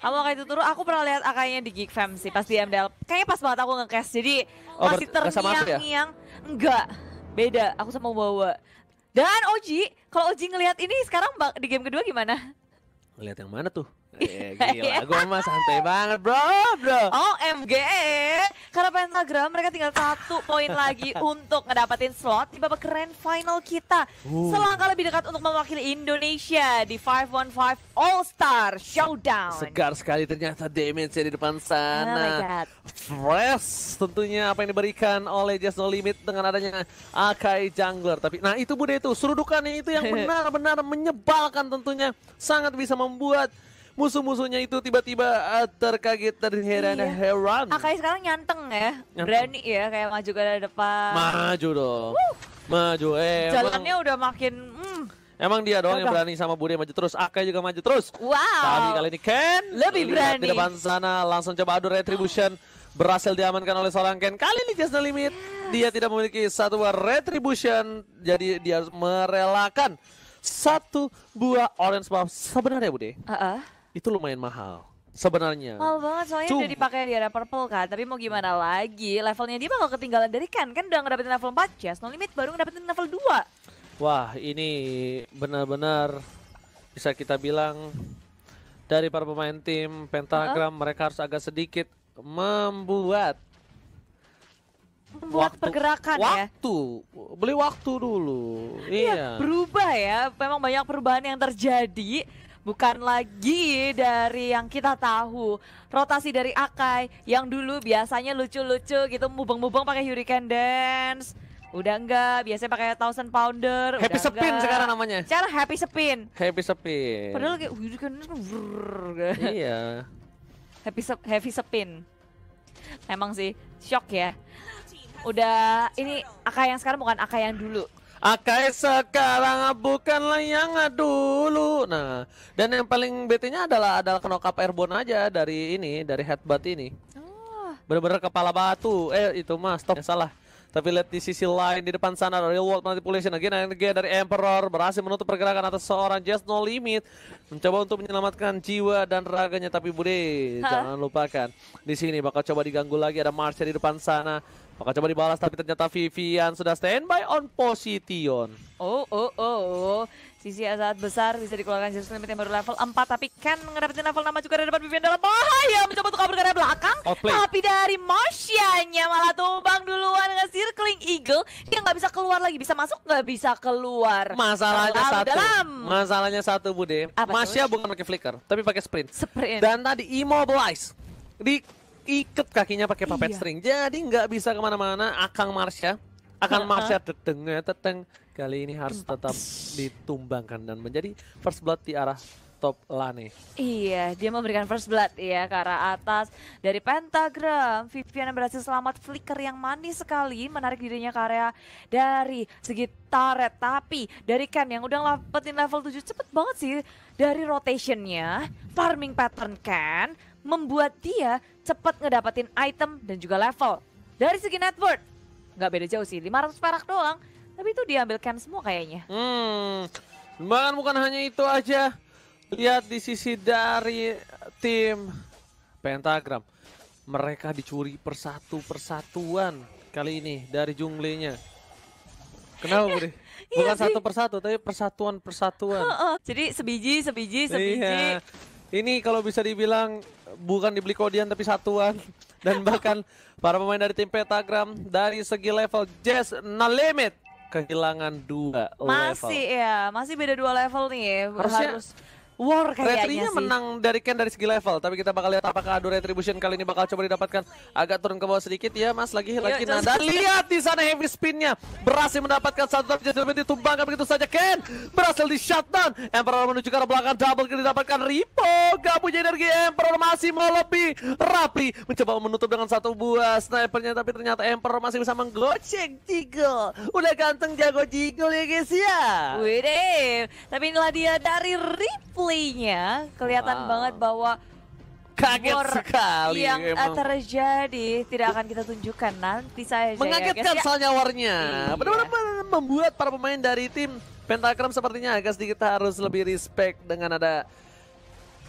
Kamu itu turun? aku pernah lihat ah, Akainya di Geek Fam sih pas di MDL. Kayaknya pas banget aku nge-cast, jadi oh, masih ya? terngiang-ngiang. Ya? Enggak, beda, aku sama Wawa. Dan Oji, kalau Oji ngelihat ini sekarang di game kedua gimana? Ngelihat yang mana tuh? Yeah, iya, gila, iya. gue mah santai banget bro, bro. Oh OMG, e. karena Pentagram mereka tinggal satu poin lagi untuk ngedapetin slot di babak grand final kita. Uh. Selangkah lebih dekat untuk mewakili Indonesia di 515 All Star Showdown. Segar sekali ternyata damage di depan sana. Oh Fresh tentunya apa yang diberikan oleh Just No Limit dengan adanya Akai Jungler. Tapi nah itu Bude itu, serudukannya itu yang benar-benar menyebalkan tentunya. Sangat bisa membuat musuh-musuhnya itu tiba-tiba eh, terkaget terheran iya. heran. Akai sekarang nyanteng ya, nyanteng. berani ya kayak maju ke depan. Maju dong. Woo. Maju eh. Jalannya udah makin mm, Emang dia doang yang berani sama Bude maju terus, Akai juga maju terus. Wow. Tapi kali ini Ken lebih berani. Di depan sana langsung coba adu retribution. Oh. Berhasil diamankan oleh seorang Ken. Kali ini just the limit. Yes. Dia tidak memiliki satu buah retribution. Jadi dia merelakan satu buah orange buff sebenarnya Bude. Uh -uh itu lumayan mahal sebenarnya. Mahal banget soalnya Cuma, udah dipakai di era purple kan, tapi mau gimana lagi? Levelnya dia bakal ketinggalan dari kan, kan udah ngedapetin level 4 Jazz, no limit baru ngedapetin level 2. Wah, ini benar-benar bisa kita bilang dari para pemain tim Pentagram uh -huh. mereka harus agak sedikit membuat membuat waktu, pergerakan waktu, ya. Waktu, beli waktu dulu. Iya, iya. Berubah ya, memang banyak perubahan yang terjadi bukan lagi dari yang kita tahu. Rotasi dari Akai yang dulu biasanya lucu-lucu gitu mubeng-mubeng pakai Hurricane Dance. Udah enggak, biasanya pakai thousand pounder. Happy udah spin enggak. sekarang namanya. Cara happy spin. Happy spin. Padahal kayak Hurricane Dance. Iya. Happy se Happy spin. Emang sih shock ya. Udah ini Akai yang sekarang bukan Akai yang dulu. Akai sekarang bukanlah yang dulu. Nah, dan yang paling bete-nya adalah adalah knockup airborne aja dari ini, dari headbutt ini. Oh. Bener-bener kepala batu. Eh, itu mah stop. Ya, salah. Tapi lihat di sisi lain di depan sana Real World Manipulation nah, lagi. and dari Emperor berhasil menutup pergerakan atas seorang Just No Limit mencoba untuk menyelamatkan jiwa dan raganya tapi Bude jangan lupakan di sini bakal coba diganggu lagi ada Marcia di depan sana maka coba dibalas tapi ternyata Vivian sudah standby on position. Oh, oh, oh, Sisi saat besar bisa dikeluarkan Jerus Limit yang baru level 4. Tapi Ken ngedapetin level nama juga dari depan Vivian dalam bahaya. Mencoba untuk kabur ke arah belakang. Outplay. Tapi dari Moshianya malah tumbang duluan dengan Circling Eagle. Dia nggak bisa keluar lagi. Bisa masuk nggak bisa keluar. Masalahnya satu. Dalam. Masalahnya satu Bude. Apa bukan pakai flicker. Tapi pakai sprint. Sprint. Dan tadi immobilize. Di iket kakinya pakai puppet iya. string. Jadi nggak bisa kemana-mana. Akang Marsha akan Marsha teteng eh, teteng kali ini harus tetap ditumbangkan dan menjadi first blood di arah top Lane. Iya, dia memberikan first blood ya ke arah atas dari pentagram. Vivian berhasil selamat flicker yang manis sekali menarik dirinya ke area dari segi turret. Tapi dari Ken yang udah ngelapetin level 7 cepet banget sih dari rotationnya, farming pattern Ken membuat dia cepat ngedapatin item dan juga level. Dari segi network worth, nggak beda jauh sih, 500 perak doang. Tapi itu diambil camp semua kayaknya. Hmm, bahkan bukan hanya itu aja. Lihat di sisi dari tim Pentagram. Mereka dicuri persatu persatuan kali ini dari junglenya. Kenapa, Budi? Iya bukan iya satu persatu, tapi persatuan persatuan. Jadi sebiji, sebiji, sebiji. Iya. Ini kalau bisa dibilang bukan dibeli kodian tapi satuan dan bahkan para pemain dari tim Petagram dari segi level Jazz no limit kehilangan dua masih level. Masih ya, masih beda dua level nih. Harusnya, Harus war kayaknya Retrinya menang dari Ken dari segi level, tapi kita bakal lihat apakah adu retribution kali ini bakal coba didapatkan. Agak turun ke bawah sedikit ya Mas, lagi iya, lagi nah, lihat di sana heavy spinnya. Berhasil mendapatkan satu tapi jadi ditumbangkan begitu saja Ken. Berhasil di shutdown. Emperor menuju ke arah belakang double kill didapatkan Ripo. Gak punya energi Emperor masih mau lebih. rapi mencoba menutup dengan satu buah snipernya tapi ternyata Emperor masih bisa menggocek Jiggle. Udah ganteng jago Jiggle ya guys ya. Wih deh. Tapi inilah dia dari Ripo gameplaynya kelihatan wow. banget bahwa kaget war sekali yang emang. terjadi tidak akan kita tunjukkan nanti saya mengagetkan ya, soalnya warnya iya. benar-benar membuat para pemain dari tim Pentagram sepertinya agak sedikit harus lebih respect dengan ada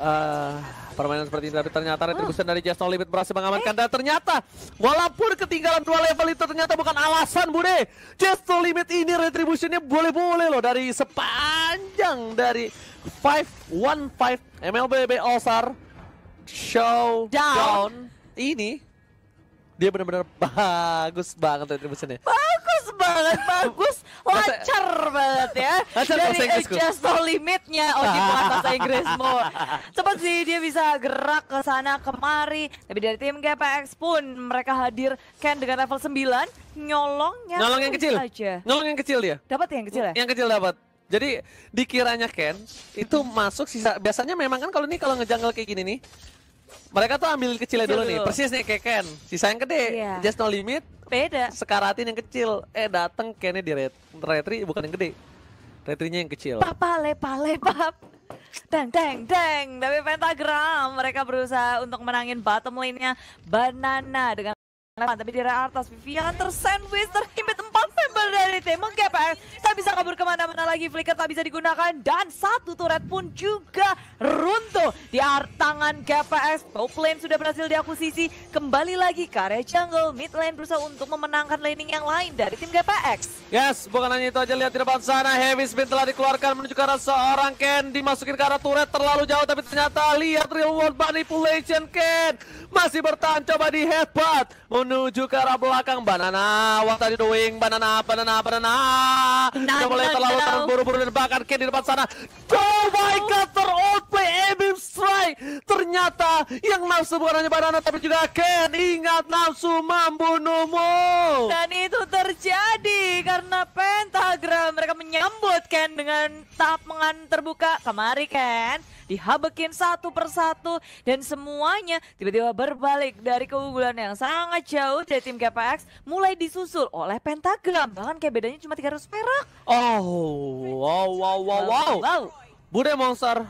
uh, permainan seperti ini. Tapi ternyata retribution ah. dari Just No Limit berhasil mengamankan. Eh. Dan ternyata walaupun ketinggalan dua level itu ternyata bukan alasan Bude. Just No Limit ini retribusinya boleh-boleh loh dari sepanjang dari 5-1-5 MLBB All Star Showdown Down. ini dia benar-benar bagus banget retributionnya bagus banget bagus lancar banget ya lancar dari adjust limitnya oh di gitu bahasa Inggrismu cepat sih dia bisa gerak ke sana kemari tapi dari tim GPX pun mereka hadir Ken dengan level 9 nyolongnya nyolong yang kecil aja. nyolong yang kecil dia dapat yang kecil ya yang kecil dapat jadi dikiranya Ken itu masuk sisa biasanya memang kan kalau ini kalau ngejanggal kayak gini nih mereka tuh ambil kecilnya dulu, dulu nih, persis nih kayak Ken. Sisa yang gede, yeah. just no limit. Beda. Sekaratin yang kecil. Eh dateng Kennya di red, retri bukan yang gede. Retrinya yang kecil. Papa lepa lepa Dang dang dang. Tapi pentagram mereka berusaha untuk menangin bottom lane-nya Banana dengan tapi di arah atas Vivian tersandwich terhimpit dari tim menggeper. Tak bisa kabur kemana-mana lagi. Flicker tak bisa digunakan. Dan satu turret pun juga runtuh. Di tangan KPS. Top lane sudah berhasil diakusisi. Kembali lagi ke area jungle. Mid lane berusaha untuk memenangkan laning yang lain dari tim GPX. Yes, bukan hanya itu aja. Lihat di depan sana. Heavy Spin telah dikeluarkan menuju ke arah seorang Ken. Dimasukin ke arah turret terlalu jauh. Tapi ternyata lihat real world manipulation Ken. Masih bertahan coba di headbutt. Menuju ke arah belakang. Banana. What are you doing? Banana. Banana berenang berenang. Nah, mulai terlalu terburu-buru dan bahkan Ken di depan sana. Oh my God, terout Ebim strike. Ternyata yang nafsu bukan hanya Barana tapi juga Ken. Ingat nafsu membunuhmu. Dan itu terjadi lembut Ken dengan tapangan terbuka. Kemari Ken dihabekin satu persatu dan semuanya tiba-tiba berbalik dari keunggulan yang sangat jauh dari tim KPX mulai disusul oleh Pentagram. Bahkan kayak bedanya cuma 300 perak. Oh, wow wow wow wow. wow. Bude Monster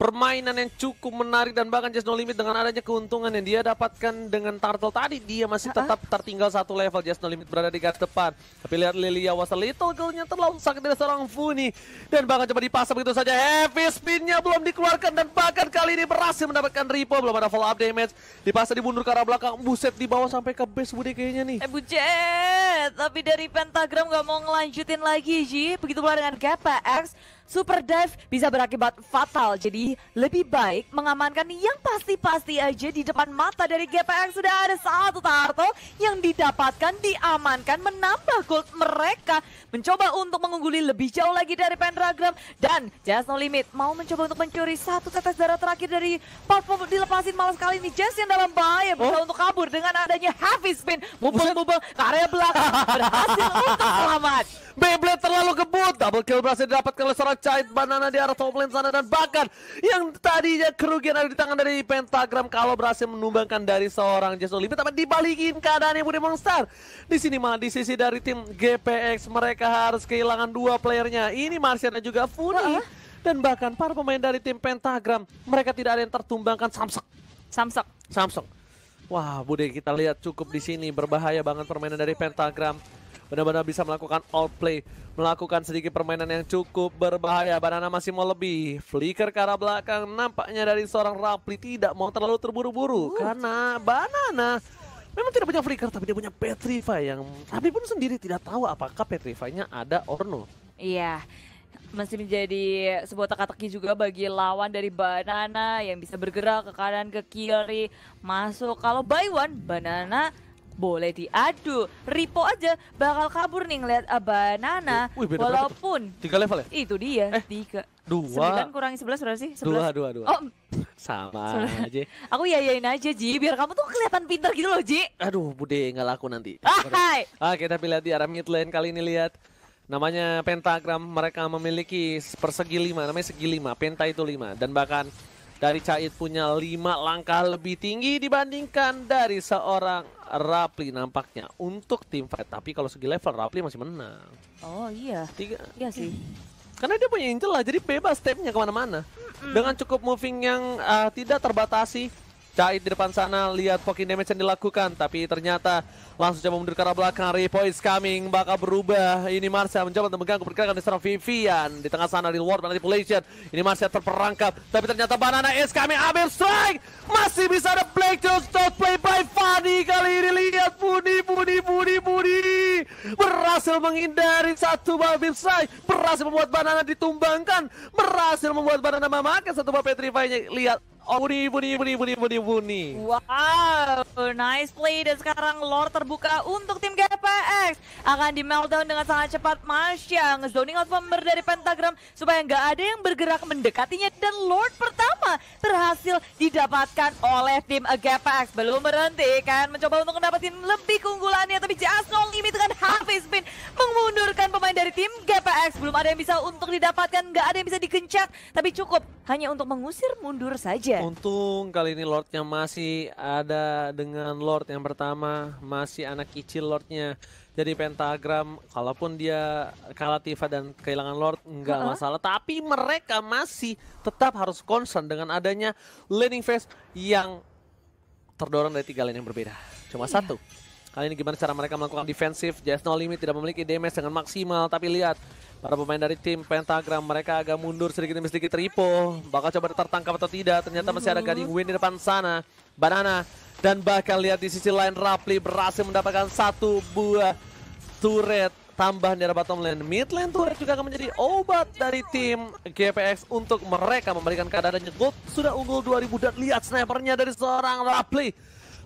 permainan yang cukup menarik dan bahkan Just No Limit dengan adanya keuntungan yang dia dapatkan dengan Turtle tadi dia masih tetap tertinggal satu level Just No Limit berada di garis depan tapi lihat Lilia was a little girl-nya terlalu sakit dari seorang Funi dan bahkan coba dipasang begitu saja heavy spinnya belum dikeluarkan dan bahkan kali ini berhasil mendapatkan repo belum ada follow up damage dipasang dibundur ke arah belakang buset di bawah sampai ke base Budi kayaknya nih eh bujet tapi dari pentagram gak mau ngelanjutin lagi Ji begitu pula dengan GPX super dive bisa berakibat fatal. Jadi lebih baik mengamankan yang pasti-pasti aja di depan mata dari GPX. Sudah ada satu Tarto yang didapatkan, diamankan, menambah gold mereka. Mencoba untuk mengungguli lebih jauh lagi dari Pendragram. Dan Jazz No Limit mau mencoba untuk mencuri satu tetes darah terakhir dari Purple dilepasin malas kali ini. Jazz yang dalam bahaya bisa oh? untuk kabur dengan adanya heavy spin. Mubel-mubel karya belakang berhasil untuk selamat. Beyblade terlalu kebut. Double kill berhasil didapatkan oleh seorang Cahit Banana di arah top lane sana dan bahkan yang tadinya kerugian ada di tangan dari Pentagram kalau berhasil menumbangkan dari seorang Jason Limit tapi dibalikin keadaannya Budi Monster. Di sini malah di sisi dari tim GPX mereka harus kehilangan dua playernya. Ini marsiana dan juga Funi. Uh -huh. Dan bahkan para pemain dari tim Pentagram mereka tidak ada yang tertumbangkan Samsung. Samsung. Samsung. Wah, Bude kita lihat cukup di sini berbahaya banget permainan dari Pentagram benar-benar bisa melakukan all play, melakukan sedikit permainan yang cukup berbahaya. Banana masih mau lebih, flicker ke arah belakang, nampaknya dari seorang Rapli tidak mau terlalu terburu-buru, uh. karena Banana memang tidak punya flicker, tapi dia punya Petrify yang tapi pun sendiri tidak tahu apakah Petrify-nya ada or no. Iya, masih menjadi sebuah teka-teki juga bagi lawan dari Banana yang bisa bergerak ke kanan ke kiri masuk kalau by one Banana boleh diadu. Ripo aja bakal kabur nih ngeliat uh, banana. Wih, beda walaupun tiga level ya? Itu dia. Eh, tiga. Dua. Sembilan kurangi sebelas berapa sih? Sebelas. Dua, dua, dua. Oh. Sama aja. Aku yayain aja Ji, biar kamu tuh kelihatan pinter gitu loh Ji. Aduh, Bude nggak laku nanti. Ah, hai. Ah, kita pilih di arah mid lane kali ini lihat. Namanya pentagram, mereka memiliki persegi lima, namanya segi lima, penta itu lima. Dan bahkan dari Cait punya lima langkah lebih tinggi dibandingkan dari seorang Rapli nampaknya untuk tim fight. Tapi kalau segi level Rapli masih menang. Oh iya. Tiga. Iya sih. Karena dia punya Angel lah, jadi bebas stepnya kemana-mana. Mm -mm. Dengan cukup moving yang uh, tidak terbatasi Cait di depan sana lihat poking damage yang dilakukan tapi ternyata langsung coba mundur ke arah belakang Repoint coming bakal berubah ini Marsha mencoba untuk mengganggu pergerakan dari seorang Vivian di tengah sana reward manipulation ini Marsha terperangkap tapi ternyata Banana S coming Abel strike masih bisa ada play just play by Fanny kali ini lihat Budi Budi Budi Budi berhasil menghindari satu bal strike berhasil membuat Banana ditumbangkan berhasil membuat Banana memakai satu bal petrify lihat Oh, buni, buni, buni, buni, buni, buni. Wow, nice play. Dan sekarang Lord terbuka untuk tim GPX. Akan di meltdown dengan sangat cepat. Masya, ngezoning out member dari Pentagram. Supaya nggak ada yang bergerak mendekatinya. Dan Lord pertama berhasil didapatkan oleh tim GPX. Belum berhenti kan, mencoba untuk mendapatkan lebih keunggulannya. Tapi Jasnol ini dengan half spin mengundurkan pemain dari tim GPX. Belum ada yang bisa untuk didapatkan, nggak ada yang bisa digencet. Tapi cukup, hanya untuk mengusir mundur saja aja. Iya. Untung kali ini Lordnya masih ada dengan Lord yang pertama masih anak kecil Lordnya. Jadi pentagram, kalaupun dia kalah Tifa dan kehilangan Lord nggak uh -huh. masalah, tapi mereka masih tetap harus concern dengan adanya laning phase yang terdorong dari tiga lane yang berbeda. Cuma yeah. satu. Kali ini gimana cara mereka melakukan defensif? Jazz No Limit tidak memiliki damage dengan maksimal, tapi lihat Para pemain dari tim Pentagram mereka agak mundur sedikit demi sedikit Ripo. Bakal coba tertangkap atau tidak. Ternyata masih ada Gading Win di depan sana. Banana dan bahkan lihat di sisi lain Rapli berhasil mendapatkan satu buah turret tambahan di arah bottom lane. Mid lane turret juga akan menjadi obat dari tim GPX untuk mereka memberikan keadaan gold. Sudah unggul 2000 dan lihat snipernya dari seorang Rapli.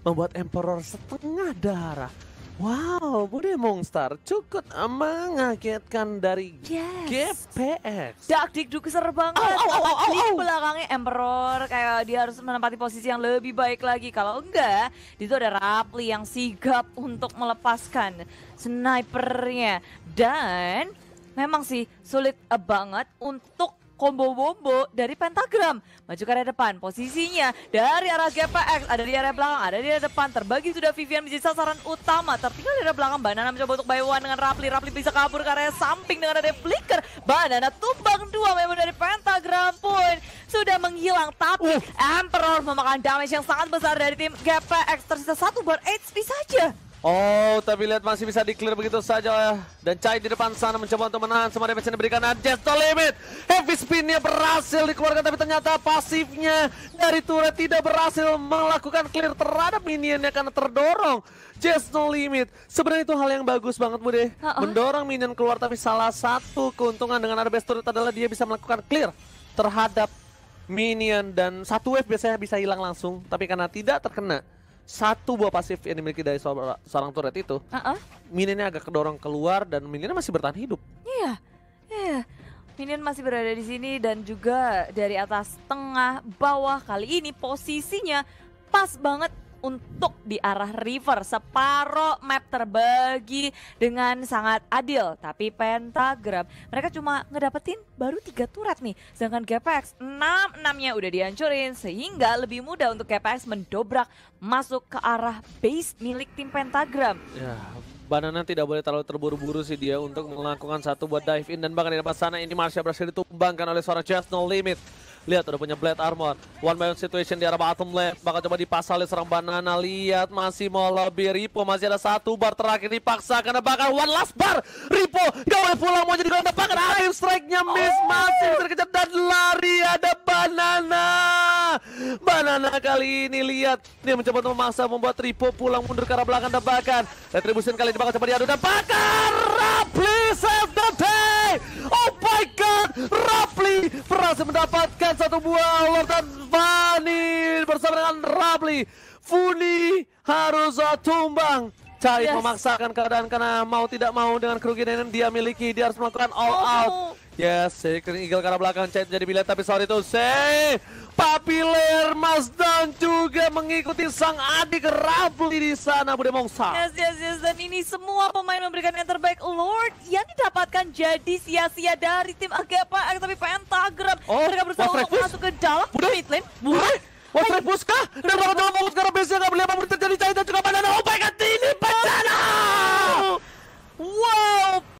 Membuat Emperor setengah darah. Wow, Bude Mongstar cukup mengagetkan dari yes. GPX. Dak duk banget. Oh, oh, oh, oh, oh. belakangnya Emperor kayak dia harus menempati posisi yang lebih baik lagi. Kalau enggak, itu ada Rapli yang sigap untuk melepaskan snipernya. Dan memang sih sulit banget untuk combo bombo dari pentagram. Maju ke arah depan, posisinya dari arah GPX, ada di area belakang, ada di area depan. Terbagi sudah Vivian menjadi sasaran utama, tertinggal di area belakang. Banana mencoba untuk bayuan dengan Rapli, Rapli bisa kabur ke area samping dengan ada flicker. Banana tumbang dua memang dari pentagram pun sudah menghilang. Tapi uh. Emperor memakan damage yang sangat besar dari tim GPX. Tersisa satu bar HP saja. Oh, tapi lihat masih bisa di-clear begitu saja. Dan Chai di depan sana mencoba untuk menahan semua damage yang diberikan. just limit. Heavy spinnya berhasil dikeluarkan. Tapi ternyata pasifnya dari Ture tidak berhasil melakukan clear terhadap minionnya karena terdorong. Just no limit. Sebenarnya itu hal yang bagus banget, Bude. Uh -oh. Mendorong minion keluar tapi salah satu keuntungan dengan ada best turret adalah dia bisa melakukan clear terhadap minion. Dan satu wave biasanya bisa hilang langsung. Tapi karena tidak terkena satu buah pasif yang dimiliki dari seorang, turret itu, uh -uh. minionnya agak kedorong keluar dan minionnya masih bertahan hidup. Iya, iya. Minion masih berada di sini dan juga dari atas tengah bawah kali ini posisinya pas banget untuk di arah river. Separuh map terbagi dengan sangat adil. Tapi pentagram mereka cuma ngedapetin baru tiga turret nih. Sedangkan GPX 6-6-nya udah dihancurin sehingga lebih mudah untuk GPX mendobrak masuk ke arah base milik tim pentagram. Ya, Banana tidak boleh terlalu terburu-buru sih dia untuk melakukan satu buat dive in dan bahkan di depan sana ini Marsha berhasil ditumbangkan oleh seorang Just No Limit. Lihat udah punya Blade Armor. One man situation di arah bottom left. Bakal coba dipasali serang Banana. Lihat masih mau lebih Ripo. Masih ada satu bar terakhir dipaksa. Karena bakal one last bar. Ripo gak boleh pulang. Mau jadi gelang tebakan. Aim strike-nya miss. Masih bisa dikejar dan lari. Ada Banana. Banana kali ini lihat. Dia mencoba untuk memaksa membuat Ripo pulang mundur ke arah belakang tebakan. Retribution kali ini bakal coba diadu. Dan bakar. Please save the day. Oh my god, Rafli berhasil mendapatkan satu buah dan Vanil bersama dengan Rafli. Funi harus tumbang. Cari yes. memaksakan keadaan karena mau tidak mau dengan kerugian yang dia miliki, dia harus melakukan all oh. out. Yes, Secret Eagle karena belakang Chat jadi pilihan tapi soal itu, say Kapiler Mas dan juga mengikuti sang adik Rabu di sana Bude Mongsa. Yes, yes, yes. Dan ini semua pemain memberikan yang terbaik Lord yang didapatkan jadi sia-sia dari tim Agapa eh, tapi Pentagram. Oh, Mereka berusaha untuk refus? masuk ke dalam Bude? mid lane. Bukan. Wah, Rebus kah? Dan bakal dalam fokus karena base-nya nggak boleh apa terjadi Cahit dan juga Banana. Oh my God, ini bencana! Wow,